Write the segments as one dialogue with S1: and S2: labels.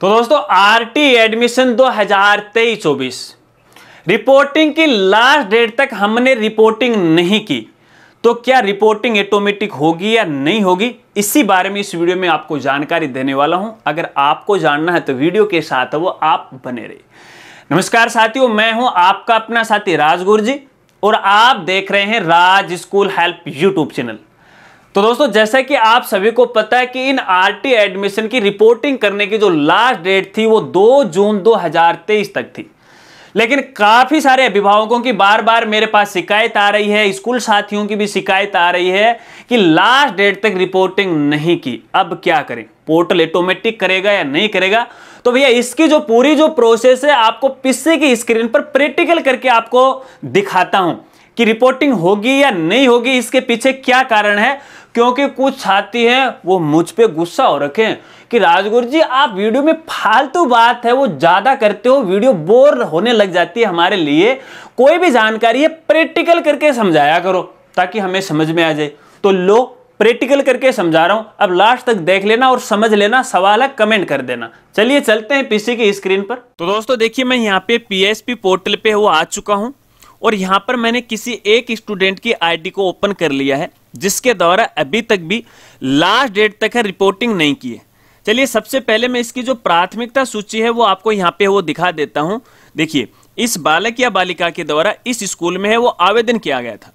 S1: तो दोस्तों RT admission 2023-24 reporting की लास्ट डेट तक हमने रिपोर्टिंग नहीं की तो क्या रिपोर्टिंग ऑटोमेटिक होगी या नहीं होगी इसी बारे में इस वीडियो में आपको जानकारी देने वाला हूं अगर आपको जानना है तो वीडियो के साथ वो आप बने रहे नमस्कार साथियों मैं हूं आपका अपना साथी राजगुरु जी और आप देख रहे हैं Raj school help YouTube channel तो दोस्तों जैसा कि आप सभी को पता है कि इन आरटी एडमिशन की रिपोर्टिंग करने की जो लास्ट डेट थी वो 2 जून 2023 तक थी लेकिन काफ़ी सारे अभिभावकों की बार बार मेरे पास शिकायत आ रही है स्कूल साथियों की भी शिकायत आ रही है कि लास्ट डेट तक रिपोर्टिंग नहीं की अब क्या करें पोर्टल ऑटोमेटिक करेगा या नहीं करेगा तो भैया इसकी जो पूरी जो प्रोसेस है आपको पिस्से की स्क्रीन पर प्रैक्टिकल करके आपको दिखाता हूं कि रिपोर्टिंग होगी या नहीं होगी इसके पीछे क्या कारण है क्योंकि कुछ छाती हैं वो मुझ पे गुस्सा हो रखे हैं कि राजगुरु जी आप वीडियो में फालतू बात है वो ज़्यादा करते हो वीडियो बोर होने लग जाती है हमारे लिए कोई भी जानकारी है प्रैक्टिकल करके समझाया करो ताकि हमें समझ में आ जाए तो लो प्रैक्टिकल करके समझा रहा हूँ अब लास्ट तक देख लेना और समझ लेना सवाल है कमेंट कर देना चलिए चलते हैं पीसी की स्क्रीन पर तो दोस्तों देखिए मैं यहाँ पे पीएसपी पोर्टल पे वो आ चुका हूँ और यहाँ पर मैंने किसी एक स्टूडेंट की आईडी को ओपन कर लिया है जिसके द्वारा अभी तक भी लास्ट डेट तक है रिपोर्टिंग नहीं की है चलिए सबसे पहले मैं इसकी जो प्राथमिकता सूची है वो आपको यहाँ पे वो दिखा देता हूँ देखिए इस बालक या बालिका के द्वारा इस स्कूल में है वो आवेदन किया गया था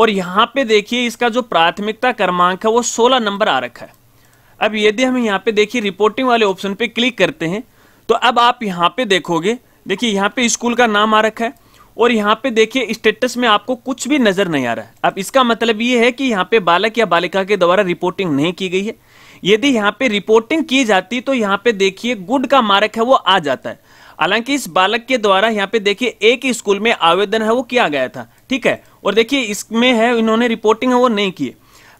S1: और यहाँ पे देखिए इसका जो प्राथमिकता क्रमांक है वो सोलह नंबर आ रखा है अब यदि हम यहाँ पे देखिए रिपोर्टिंग वाले ऑप्शन पे क्लिक करते हैं तो अब आप यहाँ पे देखोगे देखिए यहाँ पे स्कूल का नाम आ रखा है और यहाँ पे देखिए स्टेटस में आपको कुछ भी नजर नहीं आ रहा है अब इसका मतलब ये है कि यहाँ पे बालक या बालिका के द्वारा रिपोर्टिंग नहीं की गई है यदि यहाँ पे रिपोर्टिंग की जाती तो यहाँ पे देखिए गुड का मार्क है वो आ जाता है हालांकि इस बालक के द्वारा यहाँ पे देखिए एक ही स्कूल में आवेदन है वो किया गया था ठीक है और देखिए इसमें है इन्होंने रिपोर्टिंग है वो नहीं की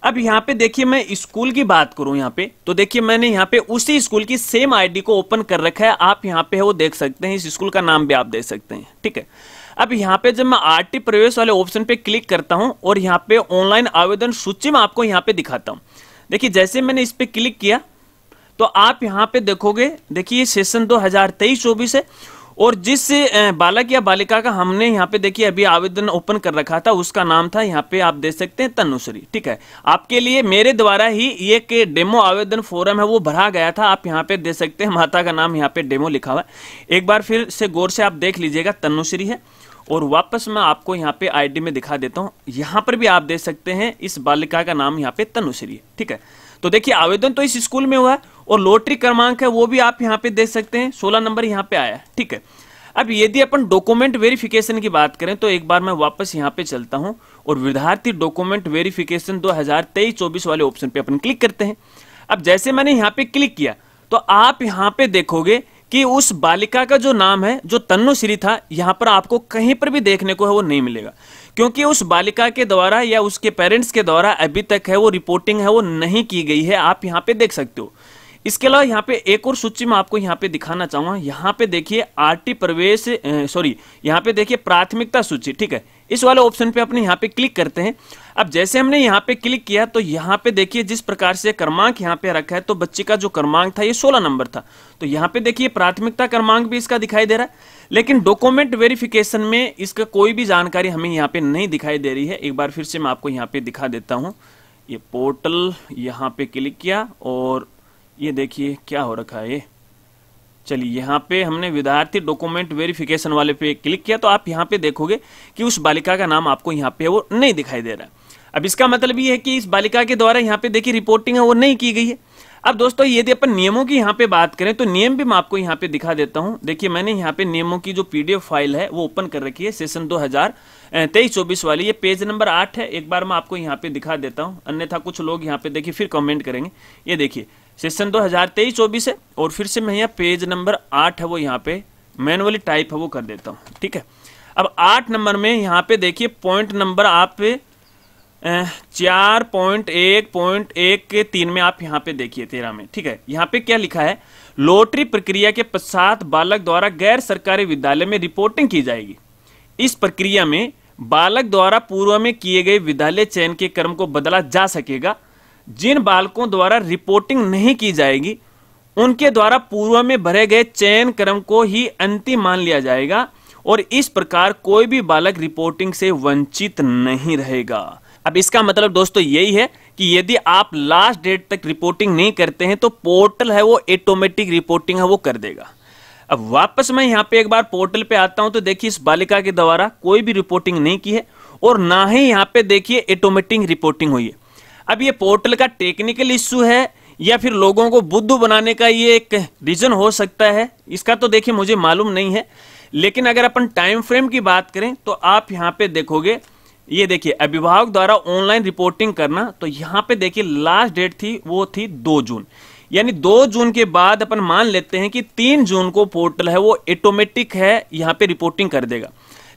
S1: अब यहाँ पे देखिए मैं स्कूल की बात करूं यहाँ पे तो देखिए मैंने यहाँ पे उसी स्कूल की सेम आईडी को ओपन कर रखा है आप यहाँ पे है वो देख सकते हैं इस स्कूल का नाम भी आप देख सकते हैं ठीक है अब यहाँ पे जब मैं टी प्रवेश वाले ऑप्शन पे क्लिक करता हूँ और यहाँ पे ऑनलाइन आवेदन सूची में आपको यहाँ पे दिखाता हूँ देखिए जैसे मैंने इस पर क्लिक किया तो आप यहाँ पे देखोगे देखिए सेशन दो हजार है और जिस बालक या बालिका का हमने यहाँ पे देखिए अभी आवेदन ओपन कर रखा था उसका नाम था यहाँ पे आप देख सकते हैं तनुश्री ठीक है आपके लिए मेरे द्वारा ही एक डेमो आवेदन फोरम है वो भरा गया था आप यहाँ पे देख सकते हैं माता का नाम यहाँ पे डेमो लिखा हुआ है एक बार फिर से गौर से आप देख लीजिएगा तनुश्री है और वापस मैं आपको यहाँ पे आई में दिखा देता हूँ यहाँ पर भी आप देख सकते हैं इस बालिका का नाम यहाँ पे तनुश्री है ठीक है तो देखिए आवेदन तो इस स्कूल में हुआ है और लोटरी क्रमांक है वो भी आप यहाँ पे देख सकते हैं सोलह नंबर यहाँ पे आया ठीक है अब यदि अपन डॉक्यूमेंट वेरिफिकेशन की बात करें तो एक बार मैं वापस यहाँ पे चलता हूँ और विद्यार्थी डॉक्यूमेंट वेरिफिकेशन 2023-24 वाले ऑप्शन पे अपन क्लिक करते हैं अब जैसे मैंने यहाँ पे क्लिक किया तो आप यहाँ पे देखोगे कि उस बालिका का जो नाम है जो तन्नुश्री था यहाँ पर आपको कहीं पर भी देखने को है वो नहीं मिलेगा क्योंकि उस बालिका के द्वारा या उसके पेरेंट्स के द्वारा अभी तक है वो रिपोर्टिंग है वो नहीं की गई है आप यहाँ पे देख सकते हो इसके अलावा यहाँ पे एक और सूची में आपको यहाँ पे दिखाना चाहूंगा यहाँ पे देखिए आरटी प्रवेश सॉरी यहाँ पे देखिए प्राथमिकता सूची ठीक है इस वाले ऑप्शन पे अपने यहाँ पे क्लिक करते हैं अब जैसे हमने यहाँ पे क्लिक किया तो यहाँ पे देखिए जिस प्रकार से क्रमांक यहाँ पे रखा है तो बच्चे का जो क्रमांक था ये 16 नंबर था तो यहाँ पे देखिए प्राथमिकता क्रमांक भी इसका दिखाई दे रहा है लेकिन डॉक्यूमेंट वेरिफिकेशन में इसका कोई भी जानकारी हमें यहाँ पे नहीं दिखाई दे रही है एक बार फिर से मैं आपको यहाँ पे दिखा देता हूँ ये पोर्टल यहाँ पे क्लिक किया और ये देखिए क्या हो रखा है ये चलिए यहाँ पे हमने विद्यार्थी डॉक्यूमेंट वेरिफिकेशन वाले पे क्लिक किया तो आप यहाँ पे देखोगे कि उस बालिका का नाम आपको यहाँ पे वो नहीं दिखाई दे रहा अब इसका मतलब ये है कि इस बालिका के द्वारा यहाँ पे देखिए रिपोर्टिंग है वो नहीं की गई है अब दोस्तों यदि अपन नियमों की यहाँ पे बात करें तो नियम भी मैं आपको यहाँ पे दिखा देता हूँ देखिए मैंने यहाँ पे नियमों की जो पीडीएफ फाइल है वो ओपन कर रखी है सेशन तेईस चौबीस वाली ये पेज नंबर आठ है एक बार मैं आपको यहाँ पे दिखा देता हूँ अन्यथा कुछ लोग यहाँ पे देखिए फिर कमेंट करेंगे ये देखिए सेशन 2023 चौबीस है और फिर से मैं यहाँ पेज नंबर आठ है वो यहाँ पे मैनुअली टाइप है वो कर देता हूँ ठीक है अब आठ नंबर में यहाँ पे देखिए पॉइंट नंबर आप चार पॉइंट एक पॉइंट एक के तीन में आप यहाँ पे देखिए तेरह में ठीक है यहाँ पे क्या लिखा है लॉटरी प्रक्रिया के पश्चात बालक द्वारा गैर सरकारी विद्यालय में रिपोर्टिंग की जाएगी इस प्रक्रिया में बालक द्वारा पूर्व में किए गए विद्यालय चयन के क्रम को बदला जा सकेगा जिन बालकों द्वारा रिपोर्टिंग नहीं की जाएगी उनके द्वारा पूर्व में भरे गए चयन क्रम को ही अंतिम मान लिया जाएगा और इस प्रकार कोई भी बालक रिपोर्टिंग से वंचित नहीं रहेगा अब इसका मतलब दोस्तों यही है कि यदि आप लास्ट डेट तक रिपोर्टिंग नहीं करते हैं तो पोर्टल है वो ऑटोमेटिक रिपोर्टिंग है वो कर देगा अब वापस मैं यहां पे एक बार पोर्टल पे आता हूं तो देखिए इस बालिका के द्वारा कोई भी रिपोर्टिंग नहीं की है और ना ही यहां पे देखिए ऑटोमेटिक रिपोर्टिंग हुई है अब ये पोर्टल का टेक्निकल इश्यू है या फिर लोगों को बुद्ध बनाने का ये एक रीजन हो सकता है इसका तो देखिए मुझे मालूम नहीं है लेकिन अगर अपन टाइम फ्रेम की बात करें तो आप यहाँ पे देखोगे ये देखिए अभिभावक द्वारा ऑनलाइन रिपोर्टिंग करना तो यहाँ पे देखिए लास्ट डेट थी वो थी दो जून यानी दो जून के बाद अपन मान लेते हैं कि तीन जून को पोर्टल है वो ऑटोमेटिक है यहाँ पे रिपोर्टिंग कर देगा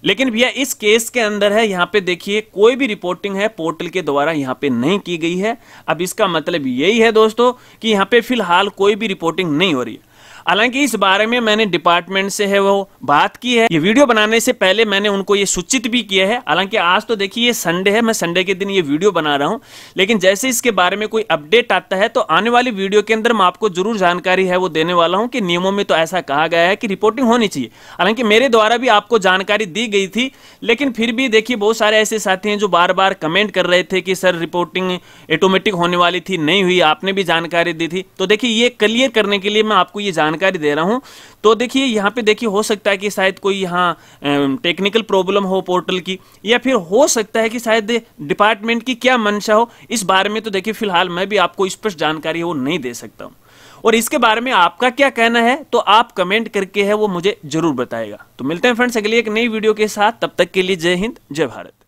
S1: लेकिन भैया इस केस के अंदर है यहाँ पे देखिए कोई भी रिपोर्टिंग है पोर्टल के द्वारा यहाँ पे नहीं की गई है अब इसका मतलब यही है दोस्तों कि यहाँ पे फिलहाल कोई भी रिपोर्टिंग नहीं हो रही है हालांकि इस बारे में मैंने डिपार्टमेंट से है वो बात की है ये वीडियो बनाने से पहले मैंने उनको ये सूचित भी किया है हालांकि आज तो देखिए ये संडे है मैं संडे के दिन ये वीडियो बना रहा हूँ लेकिन जैसे इसके बारे में कोई अपडेट आता है तो आने वाली वीडियो के अंदर मैं आपको जरूर जानकारी है वो देने वाला हूँ कि नियमों में तो ऐसा कहा गया है कि रिपोर्टिंग होनी चाहिए हालांकि मेरे द्वारा भी आपको जानकारी दी गई थी लेकिन फिर भी देखिए बहुत सारे ऐसे साथी हैं जो बार बार कमेंट कर रहे थे कि सर रिपोर्टिंग ऑटोमेटिक होने वाली थी नहीं हुई आपने भी जानकारी दी थी तो देखिए ये क्लियर करने के लिए मैं आपको ये जानकारी जानकारी दे रहा हूँ तो देखिए यहाँ पे देखिए हो सकता है कि शायद कोई यहाँ टेक्निकल प्रॉब्लम हो पोर्टल की या फिर हो सकता है कि शायद डिपार्टमेंट की क्या मंशा हो इस बारे में तो देखिए फिलहाल मैं भी आपको स्पष्ट जानकारी वो नहीं दे सकता हूँ और इसके बारे में आपका क्या कहना है तो आप कमेंट करके है वो मुझे जरूर बताएगा तो मिलते हैं फ्रेंड्स अगली एक नई वीडियो के साथ तब तक के लिए जय हिंद जय भारत